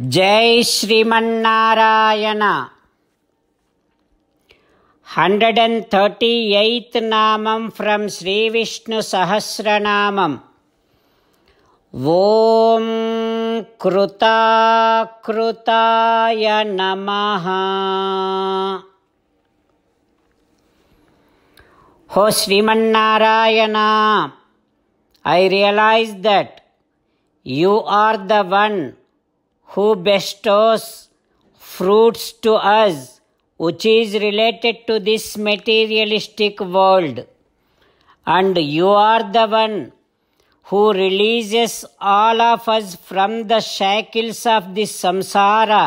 Jai Srimannarayana 138th Namam from Sri Vishnu Sahasranamam Om Kruta Kruta Krutaya Namaha Ho oh Srimannarayana I realize that you are the one who bestows fruits to us, which is related to this materialistic world. And you are the one who releases all of us from the shackles of this samsara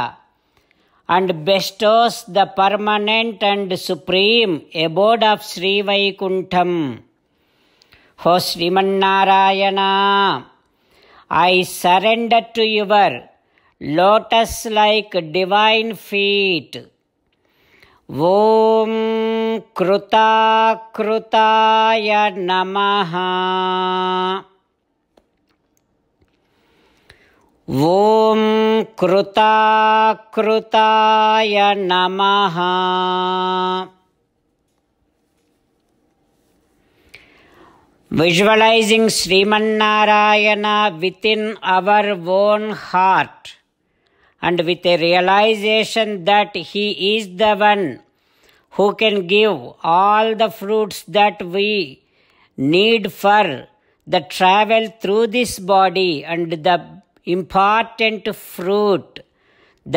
and bestows the permanent and supreme abode of Sri Vaikuntham. O Narayana, I surrender to your lotus like divine feet. Om Kruta Krutaya Namaha. Om कृताकृताय namaha. Visualizing Sriman Narayana within our own heart and with a realization that He is the one who can give all the fruits that we need for the travel through this body and the important fruit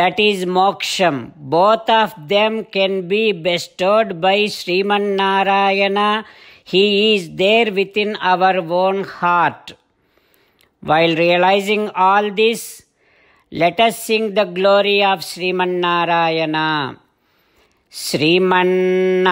that is moksham. Both of them can be bestowed by Sriman Narayana. He is there within our own heart. While realizing all this, let us sing the glory of Narayana. Srimannarayana,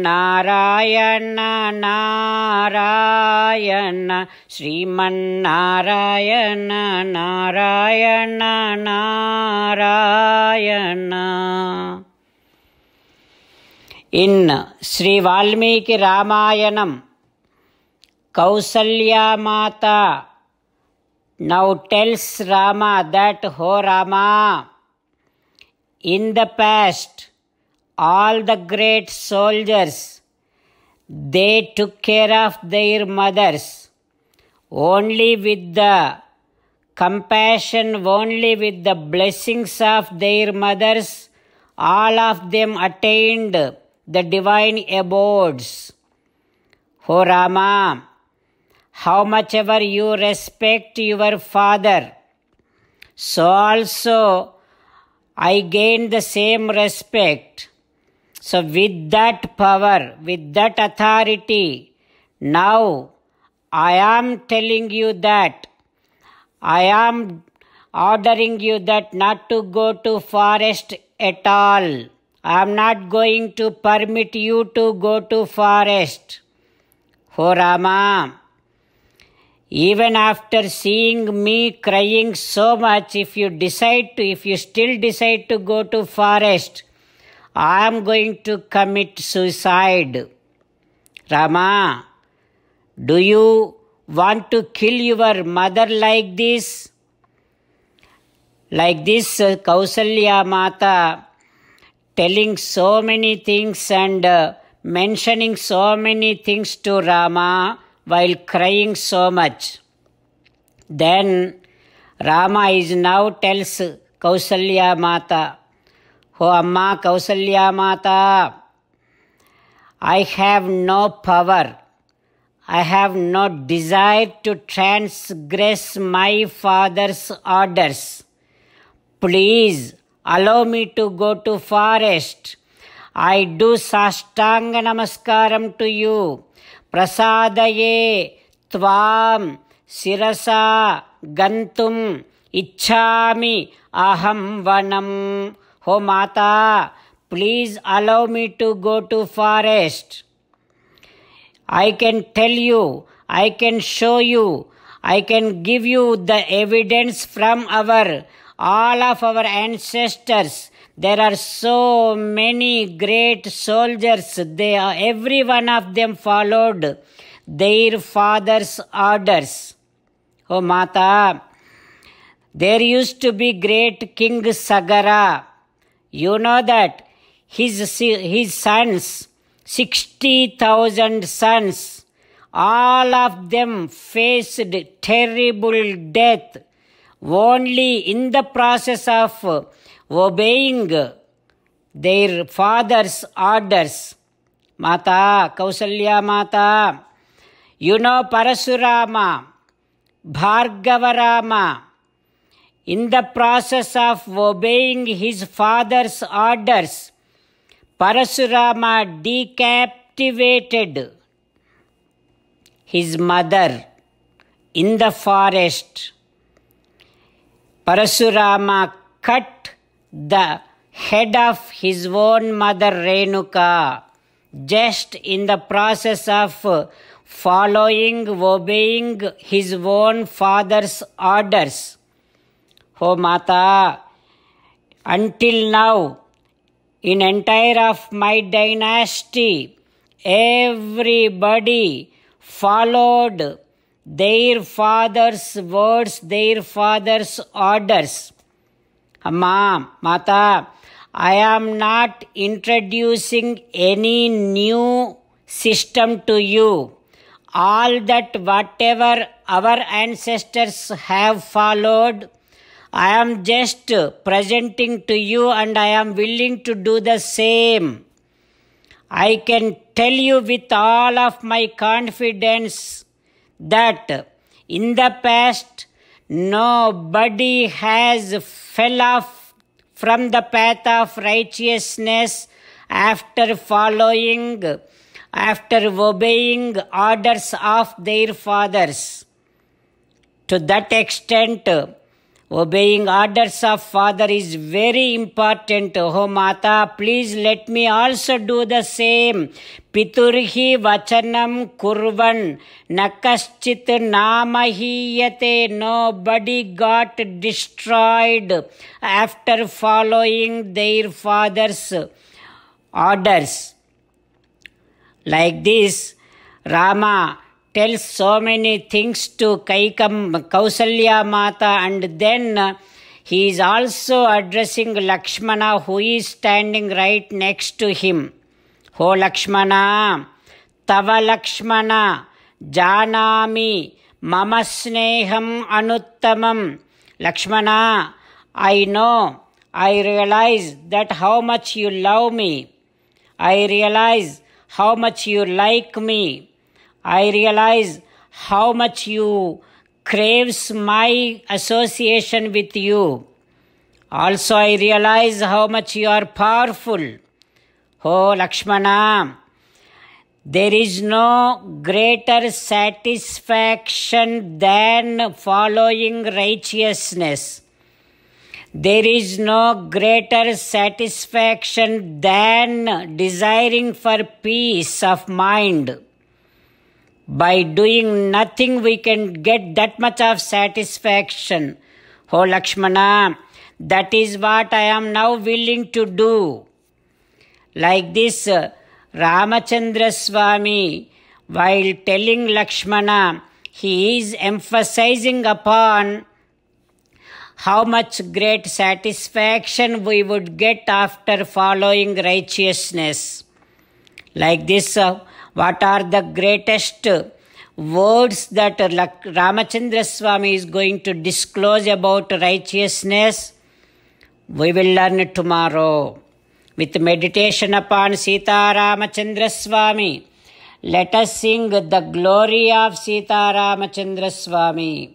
Narayana, Narayana, Sri Narayana, Narayana. In Sri Valmiki Ramayanam, Kausalya Mata, now tells Rama that, Ho Rama, in the past, all the great soldiers, they took care of their mothers only with the compassion, only with the blessings of their mothers, all of them attained the divine abodes. Ho Rama, how much ever you respect your father, so also I gain the same respect. So, with that power, with that authority, now I am telling you that I am ordering you that not to go to forest at all. I am not going to permit you to go to forest. Ho Rama even after seeing me crying so much if you decide to if you still decide to go to forest i am going to commit suicide rama do you want to kill your mother like this like this uh, kausalya mata telling so many things and uh, mentioning so many things to rama while crying so much. Then Rama is now tells Kausalya Mata, Ho Amma Kausalya Mata, I have no power, I have no desire to transgress my father's orders. Please allow me to go to forest. I do sastanga namaskaram to you. ప్రసాదయే త్వాం శిరసా గంతుం ఇచ్చామి అహం వనం హో మాతా please allow me to go to forest I can tell you I can show you I can give you the evidence from our all of our ancestors There are so many great soldiers. They are, every one of them followed their father's orders. Oh Mata, there used to be great King Sagara. You know that his, his sons, 60,000 sons, all of them faced terrible death only in the process of obeying their father's orders. Mata, Kausalya Mata, you know Parasurama, Bhargavarama, in the process of obeying his father's orders, Parasurama decapitated his mother in the forest. Parasurama cut the head of his own mother Renuka, just in the process of following, obeying his own father's orders. O oh, Mata, until now, in entire of my dynasty, everybody followed their father's words, their father's orders. Ma'am, Mata, I am not introducing any new system to you. All that whatever our ancestors have followed, I am just presenting to you and I am willing to do the same. I can tell you with all of my confidence that in the past, Nobody has fell off from the path of righteousness after following, after obeying orders of their fathers. To that extent, Obeying orders of father is very important. Oh Mata, please let me also do the same. Piturhi vachanam kurvan. Nakaschit namahiyate. Nobody got destroyed after following their father's orders. Like this, Rama tells so many things to Kaikam, Kausalya Mata, and then uh, he is also addressing Lakshmana, who is standing right next to him. Ho Lakshmana, Tava Lakshmana, Janami, Mama Sneham Anuttamam. Lakshmana, I know, I realize that how much you love me. I realize how much you like me. I realize how much you craves my association with you. Also, I realize how much you are powerful. Oh, Lakshmana, there is no greater satisfaction than following righteousness. There is no greater satisfaction than desiring for peace of mind. By doing nothing, we can get that much of satisfaction. Oh Lakshmana, that is what I am now willing to do. Like this, uh, Ramachandra Swami, while telling Lakshmana, he is emphasizing upon how much great satisfaction we would get after following righteousness. Like this, uh, what are the greatest words that Ramachandra Swami is going to disclose about righteousness? We will learn tomorrow with meditation upon Sita Ramachandra Swami. Let us sing the glory of Sita Ramachandra Swami.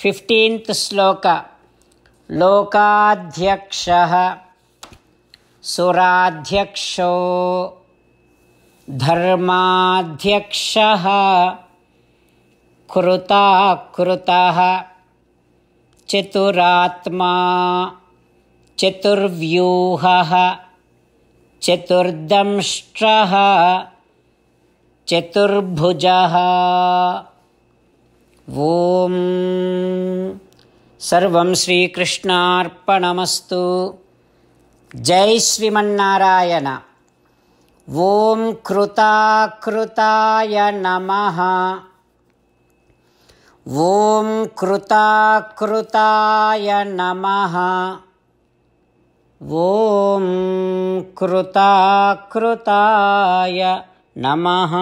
Fifteenth shloka लोकाध्यक्ष सुराध्यक्ष धर्माध्यक्ष कृताकृतः चतुरात्मा चतुर्व्यूहः चतुर्दंष्ट्रः चतुर्भुजः सर्वं श्रीकृष्णार्पणमस्तु जय श्रीमन्नारायण ॐ कृता नमः ॐ कृताकृताय नमः ॐ कृताकृताय नमः